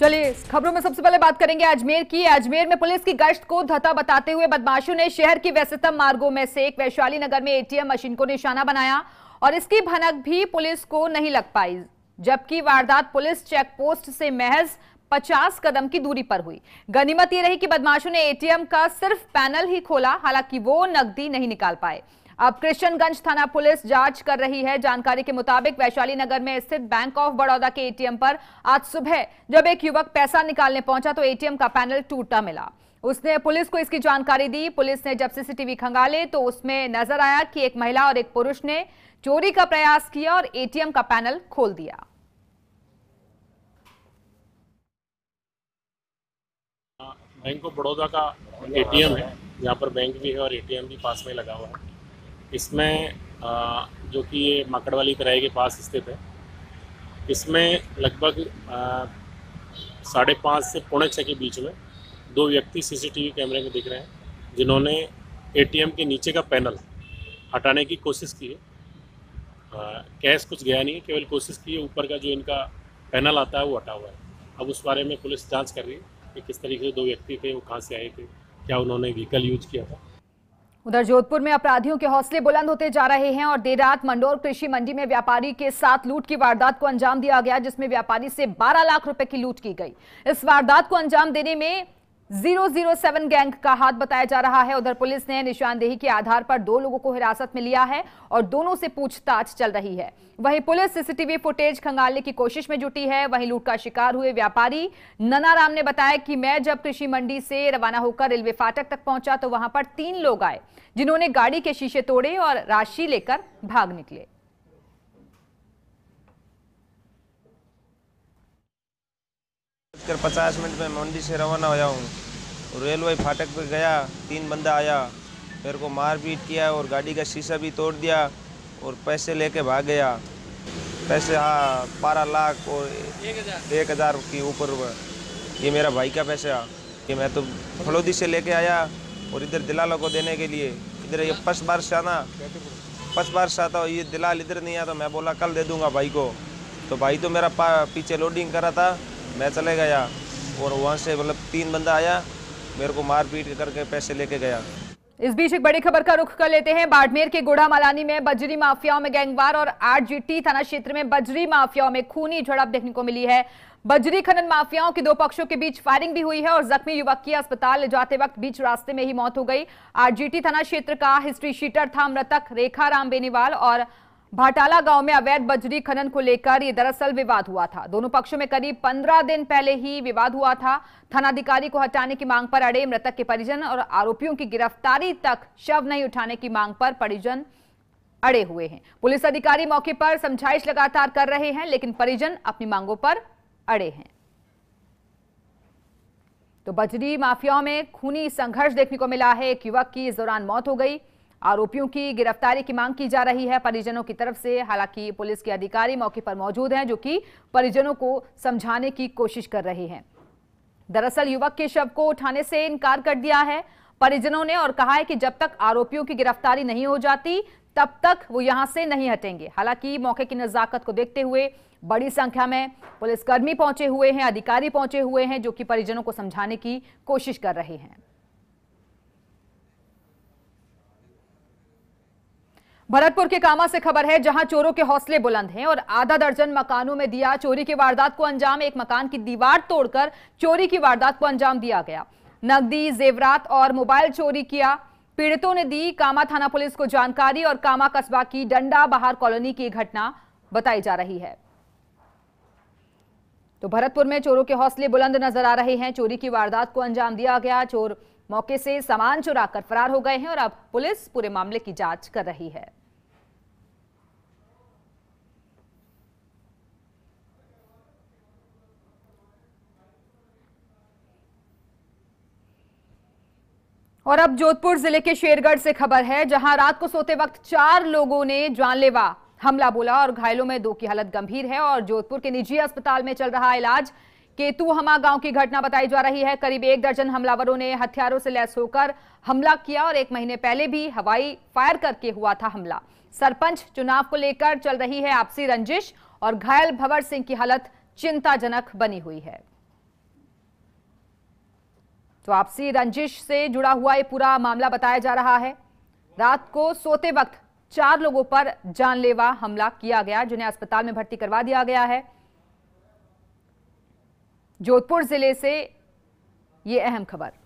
चलिए खबरों में सबसे पहले बात करेंगे अजमेर की अजमेर में पुलिस की गश्त को धता बताते हुए बदमाशों ने शहर की व्यस्तम मार्गों में से एक वैशाली नगर में एटीएम मशीन को निशाना बनाया और इसकी भनक भी पुलिस को नहीं लग पाई जबकि वारदात पुलिस चेक पोस्ट से महज 50 कदम की दूरी पर हुई गनीमत ये रही कि बदमाशों ने एटीएम का सिर्फ पैनल ही खोला हालांकि वो नकदी नहीं निकाल पाए अब क्रिश्चनगंज थाना पुलिस जांच कर रही है जानकारी के मुताबिक वैशाली नगर में स्थित बैंक ऑफ बड़ौदा के एटीएम पर आज सुबह जब एक युवक पैसा निकालने पहुंचा तो एटीएम का पैनल टूटा मिला उसने पुलिस को इसकी जानकारी दी पुलिस ने जब सीसीटीवी खंगाले तो उसमें नजर आया कि एक महिला और एक पुरुष ने चोरी का प्रयास किया और एटीएम का पैनल खोल दिया बैंक ऑफ बड़ौदा का एटीएम है यहाँ पर बैंक भी है और एटीएम भी पास में लगा हुआ है इसमें जो कि ये माकड़वाली कराई के पास स्थित है इसमें लगभग साढ़े पाँच से पौने छः के बीच में दो व्यक्ति सीसीटीवी कैमरे में दिख रहे हैं जिन्होंने एटीएम के नीचे का पैनल हटाने की कोशिश की है कैश कुछ गया नहीं है केवल कोशिश की है ऊपर का जो इनका पैनल आता है वो हटा हुआ है अब उस बारे में पुलिस जांच कर रही है कि किस तरीके से दो व्यक्ति थे वो कहाँ से आए थे क्या उन्होंने व्हीकल यूज किया था उधर जोधपुर में अपराधियों के हौसले बुलंद होते जा रहे हैं और देर रात मंडोर कृषि मंडी में व्यापारी के साथ लूट की वारदात को अंजाम दिया गया जिसमें व्यापारी से 12 लाख रुपए की लूट की गई इस वारदात को अंजाम देने में 007 गैंग का हाथ बताया जा रहा है उधर पुलिस ने निशानदेही के आधार पर दो लोगों को हिरासत में लिया है और दोनों से पूछताछ चल रही है वहीं पुलिस सीसीटीवी फुटेज खंगालने की कोशिश में जुटी है वहीं लूट का शिकार हुए व्यापारी ननाराम ने बताया कि मैं जब कृषि मंडी से रवाना होकर रेलवे फाटक तक पहुंचा तो वहां पर तीन लोग आए जिन्होंने गाड़ी के शीशे तोड़े और राशि लेकर भाग निकले कर पचास मिनट में मंडी से रवाना होया हूँ रेलवे फाटक पर गया तीन बंदा आया मेरे को मार पीट किया और गाड़ी का शीशा भी तोड़ दिया और पैसे लेके भाग गया पैसे हाँ बारह लाख और एक हज़ार के ऊपर ये मेरा भाई का पैसा कि मैं तो फलोदी से लेके आया और इधर दिलालों को देने के लिए इधर ये फर्स्ट बार से आना फर्स्ट बार से आता ये दिलाल इधर नहीं आता मैं बोला कल दे दूंगा भाई को तो भाई तो मेरा पीछे लोडिंग करा था मैं चले गया और वहाँ से मतलब तीन बंदा आया मेरे को मार पीट करके पैसे लेके गया इस बीच एक बड़ी खबर का रुख कर लेते हैं बाड़मेर के गोढ़ा मालानी में बजरी माफियाओं में गैंगवार और आरजीटी थाना क्षेत्र में बजरी माफियाओं में खूनी झड़प देखने को मिली है बजरी खनन माफियाओं के दो पक्षों के बीच फायरिंग भी हुई है और जख्मी युवक की अस्पताल ले जाते वक्त बीच रास्ते में ही मौत हो गई आरजीटी थाना क्षेत्र का हिस्ट्री शीटर था मृतक रेखा राम बेनीवाल और भाटाला गांव में अवैध बजरी खनन को लेकर ये दरअसल विवाद हुआ था दोनों पक्षों में करीब 15 दिन पहले ही विवाद हुआ था थानाधिकारी को हटाने की मांग पर अड़े मृतक के परिजन और आरोपियों की गिरफ्तारी तक शव नहीं उठाने की मांग पर परिजन अड़े हुए हैं पुलिस अधिकारी मौके पर समझाइश लगातार कर रहे हैं लेकिन परिजन अपनी मांगों पर अड़े हैं तो बजरी माफियाओं में खूनी संघर्ष देखने को मिला है एक युवक की इस दौरान मौत हो गई आरोपियों की गिरफ्तारी की मांग की जा रही है परिजनों की तरफ से हालांकि पुलिस के अधिकारी मौके पर मौजूद हैं जो कि परिजनों को समझाने की कोशिश कर रहे हैं दरअसल युवक के शव को उठाने से इनकार कर दिया है परिजनों ने और कहा है कि जब तक आरोपियों की गिरफ्तारी नहीं हो जाती तब तक वो यहां से नहीं हटेंगे हालांकि मौके की नजाकत को देखते हुए बड़ी संख्या में पुलिसकर्मी पहुंचे हुए हैं अधिकारी पहुंचे हुए हैं जो कि परिजनों को समझाने की कोशिश कर रहे हैं भरतपुर के कामा से खबर है जहां चोरों के हौसले बुलंद हैं और आधा दर्जन मकानों में दिया चोरी की वारदात को अंजाम एक मकान की दीवार तोड़कर चोरी की वारदात को अंजाम दिया गया नकदी जेवरात और मोबाइल चोरी किया पीड़ितों ने दी कामा थाना पुलिस को जानकारी और कामा कस्बा की डंडा बहार कॉलोनी की घटना बताई जा रही है तो भरतपुर में चोरों के हौसले बुलंद नजर आ रहे हैं चोरी की वारदात को अंजाम दिया गया चोर मौके से सामान चुराकर फरार हो गए हैं और अब पुलिस पूरे मामले की जांच कर रही है और अब जोधपुर जिले के शेरगढ़ से खबर है जहां रात को सोते वक्त चार लोगों ने जानलेवा हमला बोला और घायलों में दो की हालत गंभीर है और जोधपुर के निजी अस्पताल में चल रहा इलाज केतुहमा गांव की घटना बताई जा रही है करीब एक दर्जन हमलावरों ने हथियारों से लैस होकर हमला किया और एक महीने पहले भी हवाई फायर करके हुआ था हमला सरपंच चुनाव को लेकर चल रही है आपसी रंजिश और घायल भवर सिंह की हालत चिंताजनक बनी हुई है तो आपसी रंजिश से जुड़ा हुआ ये पूरा मामला बताया जा रहा है रात को सोते वक्त चार लोगों पर जानलेवा हमला किया गया जिन्हें अस्पताल में भर्ती करवा दिया गया है जोधपुर जिले से ये अहम खबर